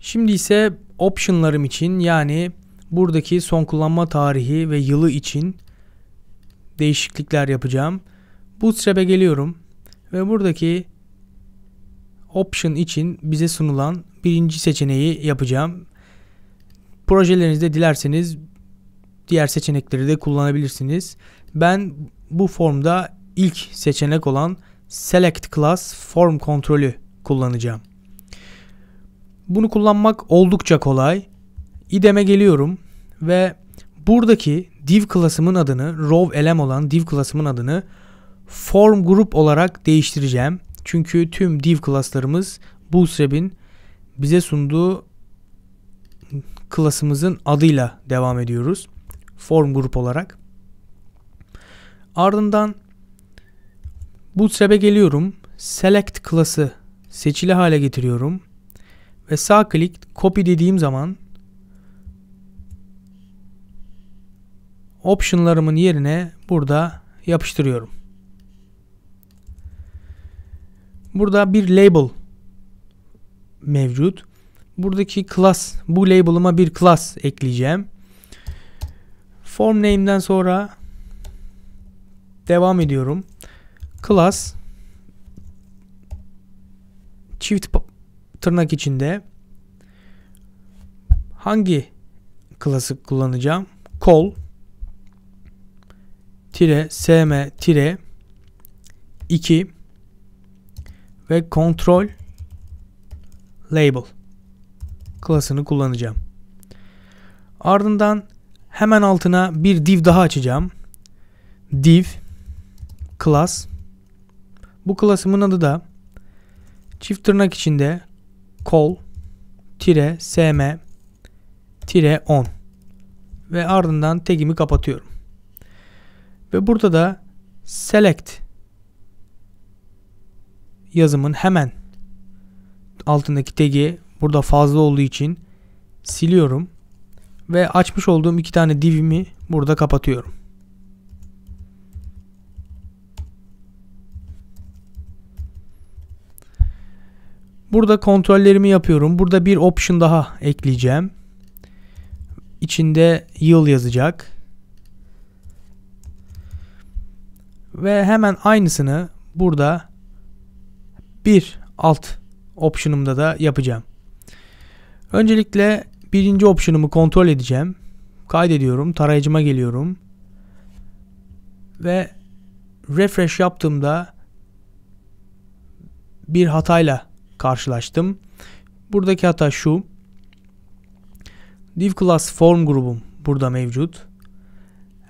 Şimdi ise optionlarım için yani buradaki son kullanma tarihi ve yılı için değişiklikler yapacağım. Bootstrap'e geliyorum ve buradaki option için bize sunulan birinci seçeneği yapacağım. Projelerinizde dilerseniz diğer seçenekleri de kullanabilirsiniz. Ben bu formda ilk seçenek olan Select Class Form Kontrolü kullanacağım. Bunu kullanmak oldukça kolay. İdem'e geliyorum ve buradaki div klasımın adını, row elem olan div klasımın adını form grup olarak değiştireceğim. Çünkü tüm div klaslarımız Bootstrap'in bize sunduğu klasımızın adıyla devam ediyoruz. Form grup olarak. Ardından Bootstrap'e geliyorum. Select klası seçili hale getiriyorum ve sağ klik copy dediğim zaman optionlarımın yerine burada yapıştırıyorum. Burada bir label mevcut. Buradaki class, bu label'ıma bir class ekleyeceğim. Form name'den sonra devam ediyorum. Class çift tırnak içinde hangi klası kullanacağım? Kol tire sm tire 2 ve kontrol label klasını kullanacağım. Ardından hemen altına bir div daha açacağım. Div class bu klasımın adı da çift tırnak içinde call tire sm tire 10 ve ardından tagimi kapatıyorum. Ve burada da select yazımın hemen altındaki tagi burada fazla olduğu için siliyorum ve açmış olduğum iki tane divimi burada kapatıyorum. Burada kontrollerimi yapıyorum. Burada bir option daha ekleyeceğim. İçinde yıl yazacak. Ve hemen aynısını burada bir alt option'ımda da yapacağım. Öncelikle birinci option'ımı kontrol edeceğim. Kaydediyorum. Tarayıcıma geliyorum. Ve refresh yaptığımda bir hatayla karşılaştım. Buradaki hata şu. Div class form grubum burada mevcut.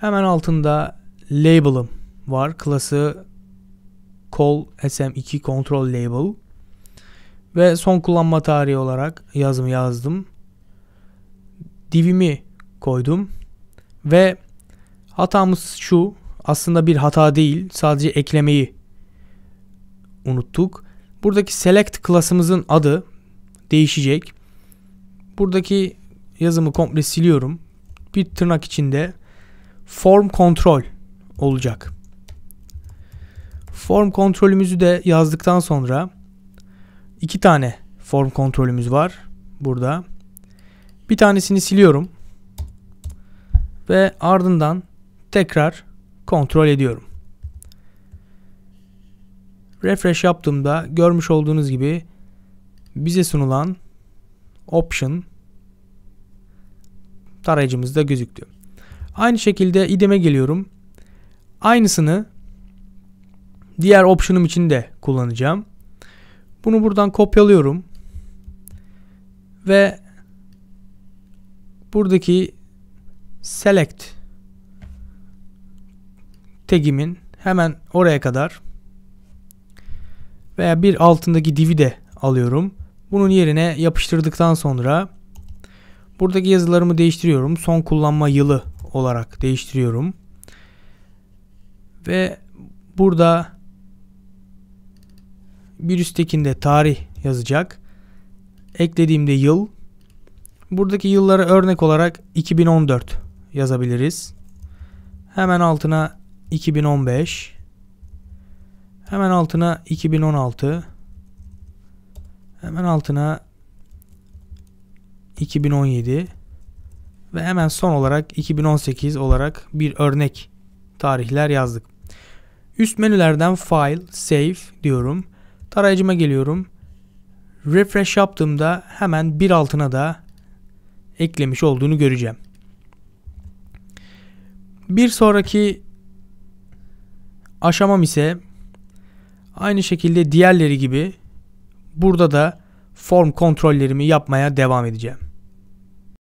Hemen altında label'ım var. Class'ı call sm2 control label ve son kullanma tarihi olarak yazımı yazdım. Divimi koydum ve hatamız şu aslında bir hata değil sadece eklemeyi unuttuk. Buradaki select klasımızın adı değişecek. Buradaki yazımı komple siliyorum. Bir tırnak içinde form kontrol olacak. Form kontrolümüzü de yazdıktan sonra iki tane form kontrolümüz var burada. Bir tanesini siliyorum ve ardından tekrar kontrol ediyorum. Refresh yaptığımda görmüş olduğunuz gibi bize sunulan option tarayıcımızda gözüktü. Aynı şekilde ideme geliyorum. Aynısını diğer option'um için de kullanacağım. Bunu buradan kopyalıyorum. Ve buradaki select tagimin hemen oraya kadar veya bir altındaki divi de alıyorum. Bunun yerine yapıştırdıktan sonra buradaki yazılarımı değiştiriyorum. Son kullanma yılı olarak değiştiriyorum. Ve burada bir üsttekinde tarih yazacak. Eklediğimde yıl. Buradaki yıllara örnek olarak 2014 yazabiliriz. Hemen altına 2015 Hemen altına 2016 hemen altına 2017 ve hemen son olarak 2018 olarak bir örnek tarihler yazdık. Üst menülerden File, Save diyorum. Tarayıcıma geliyorum. Refresh yaptığımda hemen bir altına da eklemiş olduğunu göreceğim. Bir sonraki aşamam ise Aynı şekilde diğerleri gibi burada da form kontrollerimi yapmaya devam edeceğim.